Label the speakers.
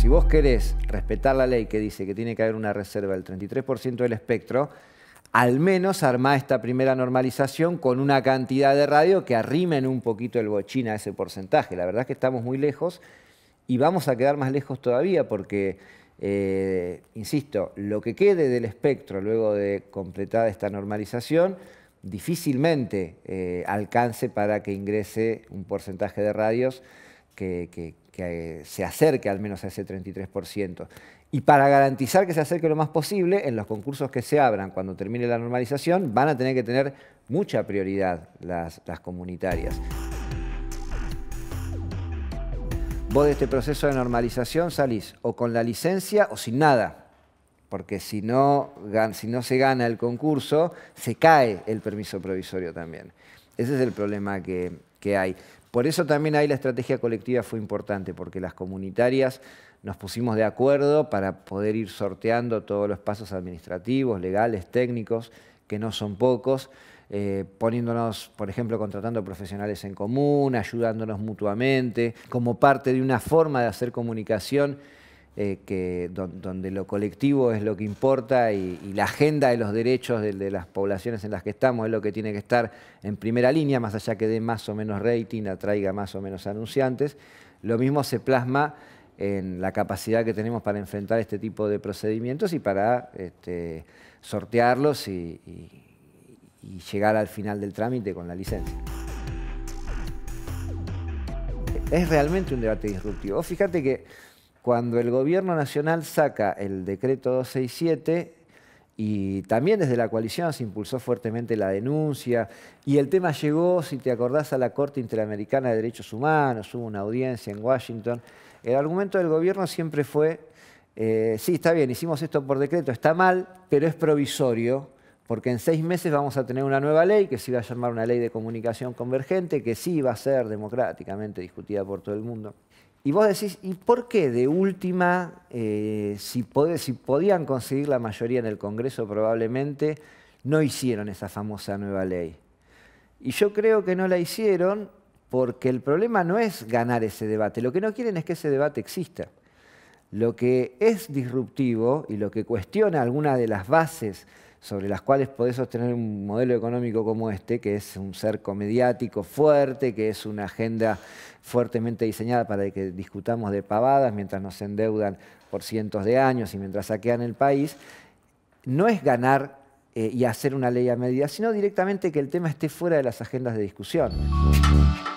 Speaker 1: si vos querés respetar la ley que dice que tiene que haber una reserva del 33% del espectro, al menos armá esta primera normalización con una cantidad de radio que arrimen un poquito el bochín a ese porcentaje. La verdad es que estamos muy lejos y vamos a quedar más lejos todavía porque, eh, insisto, lo que quede del espectro luego de completada esta normalización difícilmente eh, alcance para que ingrese un porcentaje de radios que, que eh, se acerque al menos a ese 33%. Y para garantizar que se acerque lo más posible, en los concursos que se abran cuando termine la normalización, van a tener que tener mucha prioridad las, comunitarias. Vos de este proceso de normalización salís o con la licencia o sin nada, porque si si no se gana el concurso, se cae el permiso provisorio también. Ese es el problema que, hay. Por eso también ahí la estrategia colectiva fue importante, porque las comunitarias nos pusimos de acuerdo para poder ir sorteando todos los pasos administrativos, legales, técnicos, que no son pocos, eh, poniéndonos, por ejemplo, contratando profesionales en común, ayudándonos mutuamente, como parte de una forma de hacer comunicación eh, que, donde lo colectivo es lo que importa y, la agenda de los derechos de, las poblaciones en las que estamos es lo que tiene que estar en primera línea, más allá que dé más o menos rating, atraiga más o menos anunciantes. Lo mismo se plasma en la capacidad que tenemos para enfrentar este tipo de procedimientos y para este, sortearlos y, y llegar al final del trámite con la licencia es realmente un debate disruptivo. Fíjate que cuando el gobierno nacional saca el decreto 267 y también desde la coalición se impulsó fuertemente la denuncia y el tema llegó, si te acordás, a la Corte Interamericana de Derechos Humanos, hubo una audiencia en Washington. El argumento del gobierno siempre fue, eh, sí, está bien, hicimos esto por decreto, está mal, pero es provisorio porque en seis meses vamos a tener una nueva ley que se iba a llamar una ley de comunicación convergente, que sí va a ser democráticamente discutida por todo el mundo. Y vos decís, ¿y por qué de última, eh, si, podían conseguir la mayoría en el Congreso probablemente, no hicieron esa famosa nueva ley? Y yo creo que no la hicieron porque el problema no es ganar ese debate, lo que no quieren es que ese debate exista. Lo que es disruptivo y lo que cuestiona alguna de las bases sobre las cuales podés sostener un modelo económico como este, que es un cerco mediático fuerte, que es una agenda fuertemente diseñada para que discutamos de pavadas mientras nos endeudan por cientos de años y mientras saquean el país, no es ganar eh, y hacer una ley a medida, sino directamente que el tema esté fuera de las agendas de discusión.